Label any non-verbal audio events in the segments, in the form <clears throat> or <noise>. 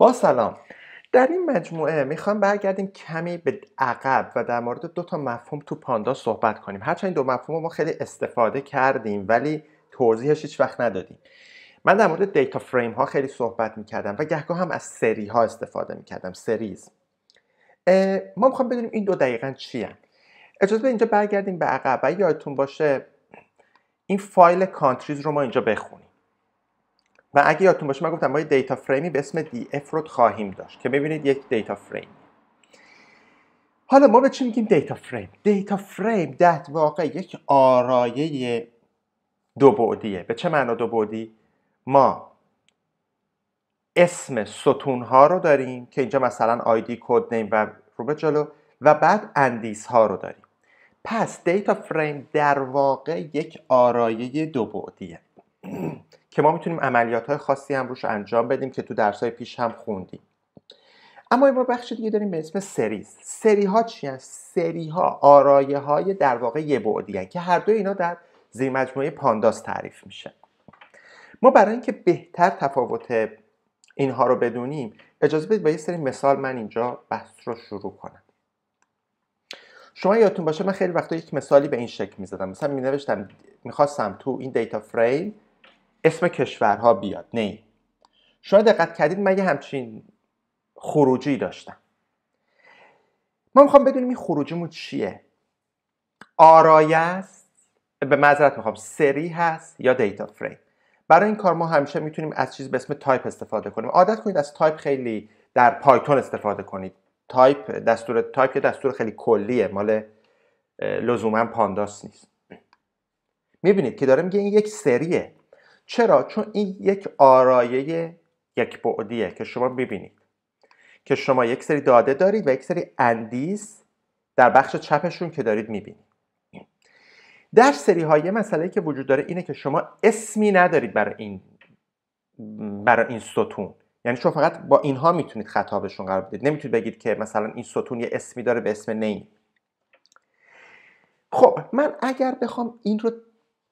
با سلام در این مجموعه میخوام برگردیم کمی به عقب و در مورد دو تا مفهوم تو پاندا صحبت کنیم هرچند این دو مفهوم ما خیلی استفاده کردیم ولی توضیحش هیچ وقت ندادیم من در مورد دیتا فریم ها خیلی صحبت میکردم و گهگاه هم از سری ها استفاده میکردم سریز ما میخوام بدونیم این دو دقیقا چی هم. اجازه به اینجا برگردیم به عقب و یادتون باشه این فایل کانتریز رو ما اینجا بخونیم و اگه یادتون باشه من گفتم ما یه دیتا فریمی به اسم df رو خواهیم داشت که ببینید یک دیتا فریم حالا ما به چی میگیم دیتا فریم دیتا فریم در واقع یک آرایه دو بعدیه به چه معنا دو بعدی ما اسم ستون ها رو داریم که اینجا مثلا آیدی کد نیم و رو به جلو و بعد اندیس ها رو داریم پس دیتا فریم در واقع یک آرایه دو بعدیه <clears throat> که ما میتونیم عملیات های خاصی هم روش انجام بدیم که تو درس های پیش هم خوندیم اما ما بخش دیگه داریم به اسم سریز سری ها چی هست؟ سری ها آرایه های در واقع یه بعدی که هر دو اینا در زیر مجموعه پانداس تعریف میشه ما برای اینکه بهتر تفاوت اینها رو بدونیم اجازه بدید با یه سری مثال من اینجا بحث رو شروع کنم شما یادتون باشه من خیلی وقتا یک مثالی به این شکل میزدم مثلا مینوشتم میخواستم تو این دیتا فریم اسم کشورها بیاد نه شما دقت کردید من یه همچین خروجی داشتم ما میخوام بدونیم این خروجیمون چیه آرای است به معذرت میخوام سری هست یا دیتا فریم برای این کار ما همیشه میتونیم از چیز به اسم تایپ استفاده کنیم عادت کنید از تایپ خیلی در پایتون استفاده کنید تایپ دستور تایپ یه دستور خیلی کلیه مال لزوما پانداس نیست میبینید که داره میگه این یک سریه چرا؟ چون این یک آرایه یک بعدیه که شما ببینید که شما یک سری داده دارید و یک سری اندیس در بخش چپشون که دارید میبینید در سری های یه مسئله که وجود داره اینه که شما اسمی ندارید برای این برای این ستون یعنی شما فقط با اینها میتونید خطابشون قرار بدید نمیتونید بگید که مثلا این ستون یه اسمی داره به اسم نیم خب من اگر بخوام این رو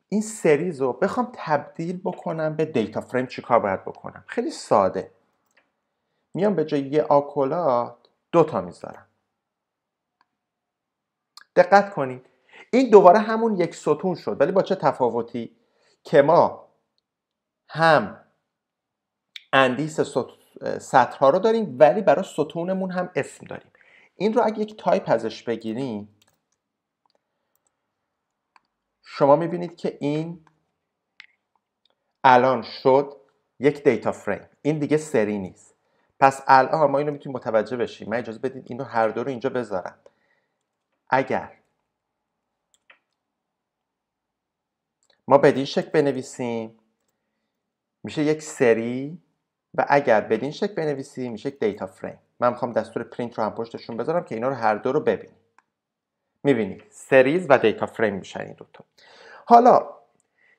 این سریز رو بخوام تبدیل بکنم به دیتا فریم چیکار باید بکنم خیلی ساده میام به جای یه آکولات دوتا میذارم دقت کنید این دوباره همون یک ستون شد ولی با چه تفاوتی که ما هم اندیس سطرها رو داریم ولی برای ستونمون هم اسم داریم این رو اگه یک تایپ ازش بگیریم شما میبینید که این الان شد یک دیتا فریم این دیگه سری نیست پس الان ما اینو میتونیم متوجه بشیم من اجازه بدید اینو هر دو رو اینجا بذارم اگر ما بدین شکل بنویسیم میشه یک سری و اگر بدین شکل بنویسیم میشه یک دیتا فریم من میخوام دستور پرینت رو هم پشتشون بذارم که اینا رو هر دو رو ببینیم میبینید سریز و دیتا فریم میشن این دوتا حالا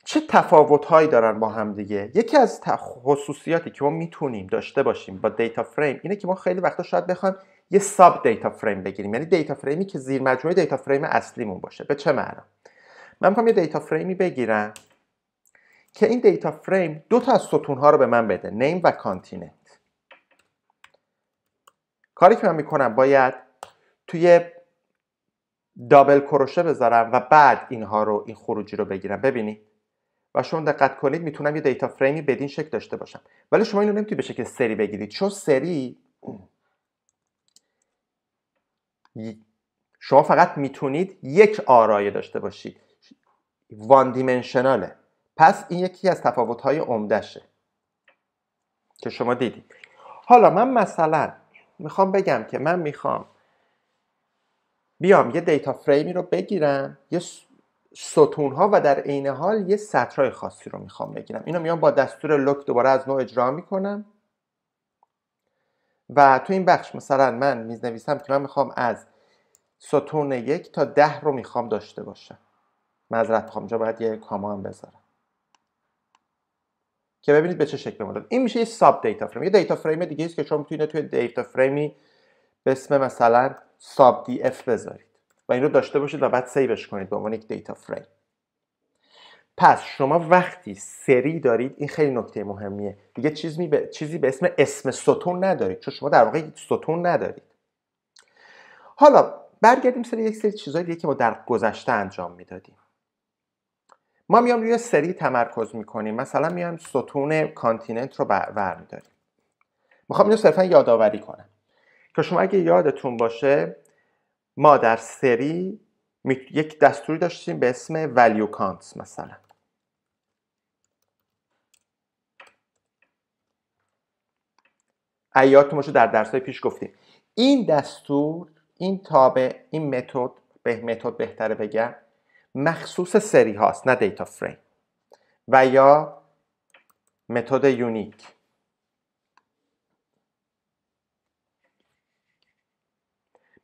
چه تفاوت هایی دارن با هم دیگه یکی از خصوصیاتی که ما میتونیم داشته باشیم با دیتا فریم اینه که ما خیلی وقتا شاید بخوایم یه ساب دیتا فریم بگیریم یعنی دیتا فریمی که زیر مجموعه دیتا فریم اصلیمون باشه به چه معنا من میخوام یه دیتا فریمی بگیرم که این دیتا فریم دو تا از ستون ها رو به من بده نیم و کانتیننت کاری که من میکنم باید توی دابل کروشه بذارم و بعد اینها رو این خروجی رو بگیرم ببینید و شما دقت کنید میتونم یه دیتا فریمی بدین شکل داشته باشم ولی شما اینو نمیتونید به شکل سری بگیرید چون سری شما فقط میتونید یک آرایه داشته باشید وان دیمنشناله پس این یکی از تفاوت‌های عمدهشه که شما دیدید حالا من مثلا میخوام بگم که من میخوام بیام یه دیتا فریمی رو بگیرم یه ستون ها و در عین حال یه سطرهای خاصی رو میخوام بگیرم اینو میام با دستور لوک دوباره از نو اجرا میکنم و تو این بخش مثلا من میزنویسم که من میخوام از ستون یک تا ده رو میخوام داشته باشم معذرت میخوام اینجا باید یه کاما هم بذارم که ببینید به چه شکل مدل این میشه یه ساب دیتا فریم یه دیتا فریم دیگه است که شما میتونید توی دیتا فریمی به اسم مثلا ساب دی اف بذارید و این رو داشته باشید و بعد سیوش کنید به عنوان یک دیتا فریم پس شما وقتی سری دارید این خیلی نکته مهمیه دیگه چیزی به اسم اسم ستون ندارید چون شما در واقع ستون ندارید حالا برگردیم سری یک سری چیزایی دیگه که ما در گذشته انجام میدادیم ما میام روی سری تمرکز میکنیم مثلا میام ستون کانتیننت رو برمیداریم میخوام اینو صرفا یادآوری کنم که شما اگه یادتون باشه ما در سری یک دستوری داشتیم به اسم ولیو counts مثلا ایاتون باشه در درس های پیش گفتیم این دستور این تابع این متد به متد بهتره بگم مخصوص سری هاست نه دیتا فریم و یا متد یونیک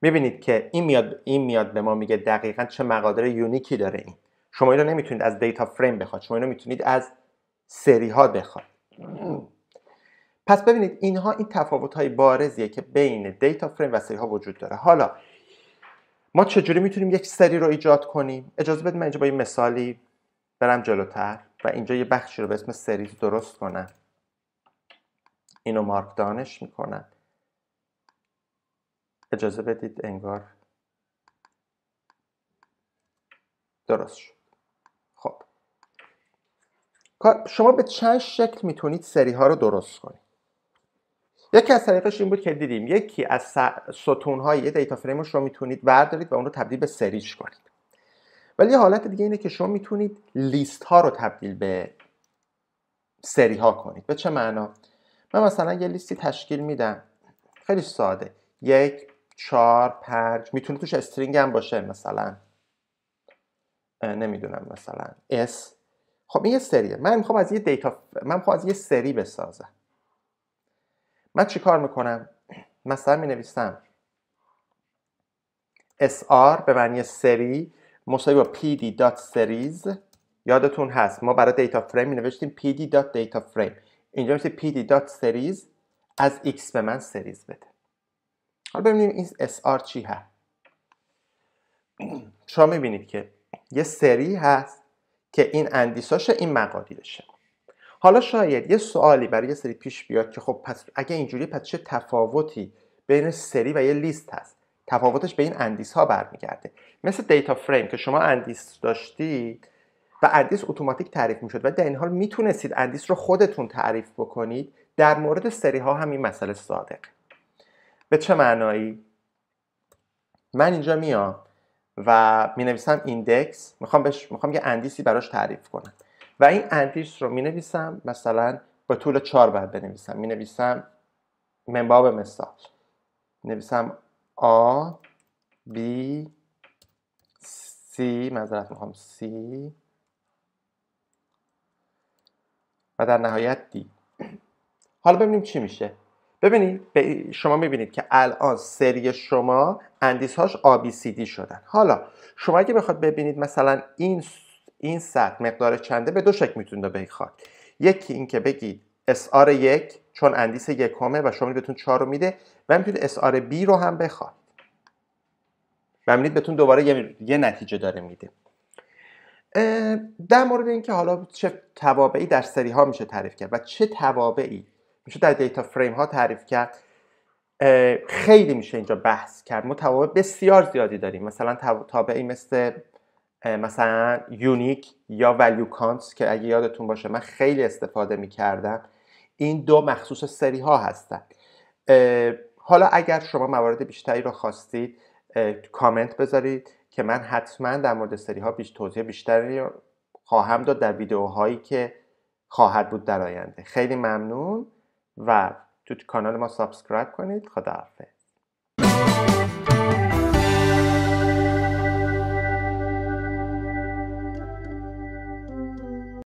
میبینید که این میاد این میاد به ما میگه دقیقا چه مقادر یونیکی داره این شما اینو نمیتونید از دیتا فریم بخواد شما اینو میتونید از سری ها بخواد پس ببینید اینها این تفاوت های بارزیه که بین دیتا فریم و سری ها وجود داره حالا ما چجوری میتونیم یک سری رو ایجاد کنیم اجازه بدید من اینجا با یه مثالی برم جلوتر و اینجا یه بخشی رو به اسم سریز درست کنم اینو مارک دانش میکنم اجازه بدید انگار درست شد خب شما به چند شکل میتونید سری ها رو درست کنید یکی از طریقش این بود که دیدیم یکی از ستون های یه دیتا فریم رو میتونید بردارید و اون رو تبدیل به سریش کنید ولی حالت دیگه اینه که شما میتونید لیست ها رو تبدیل به سری ها کنید به چه معنا من مثلا یه لیستی تشکیل میدم خیلی ساده یک چار پنج میتونه توش استرینگ هم باشه مثلا نمیدونم مثلا اس خب این یه سریه من میخوام از یه دیتا من میخوام از یه سری بسازم من چی کار میکنم مثلا می اس SR به معنی سری مساوی با سریز یادتون هست ما برای دیتا فریم می دات دیتا frame اینجا میشه سریز از x به من سریز بده حالا ببینیم این SR چی هست شما میبینید که یه سری هست که این اندیساش این مقادیرشه حالا شاید یه سوالی برای یه سری پیش بیاد که خب پس اگه اینجوری پس چه تفاوتی بین سری و یه لیست هست تفاوتش به این اندیس ها برمیگرده مثل دیتا فریم که شما اندیس داشتید و اندیس اتوماتیک تعریف میشد و در این حال میتونستید اندیس رو خودتون تعریف بکنید در مورد سری ها هم این مسئله صادقه به چه معنایی من اینجا میام و می نویسم ایندکس میخوام بش... میخوام یه اندیسی براش تعریف کنم و این اندیس رو می نویسم مثلا با طول 4 باید بنویسم می نویسم منباب مثال می نویسم آ B C معذرت میخوام C و در نهایت دی حالا ببینیم چی میشه ببینید شما میبینید که الان سری شما اندیسهاش دی شدن حالا شما اگه بخواد ببینید مثلا این این سطح مقدار چنده به دو شکل میتونید بخواد یکی اینکه بگید SR یک چون اندیس همه و شما بهتون چهار رو میده و میتونید SR بی رو هم بخواد و میبینید بهتون دوباره یه, نتیجه داره میده در مورد اینکه حالا چه توابعی در سری ها میشه تعریف کرد و چه توابعی میشه در دیتا فریم ها تعریف کرد خیلی میشه اینجا بحث کرد ما بسیار زیادی داریم مثلا تابعی مثل مثلا یونیک یا ولیو کانس که اگه یادتون باشه من خیلی استفاده میکردم این دو مخصوص سری ها هستن حالا اگر شما موارد بیشتری رو خواستید کامنت بذارید که من حتما در مورد سری ها بیش توضیح بیشتری خواهم داد در ویدیوهایی که خواهد بود در آینده خیلی ممنون و تو کانال ما سابسکرایب کنید خداحافظ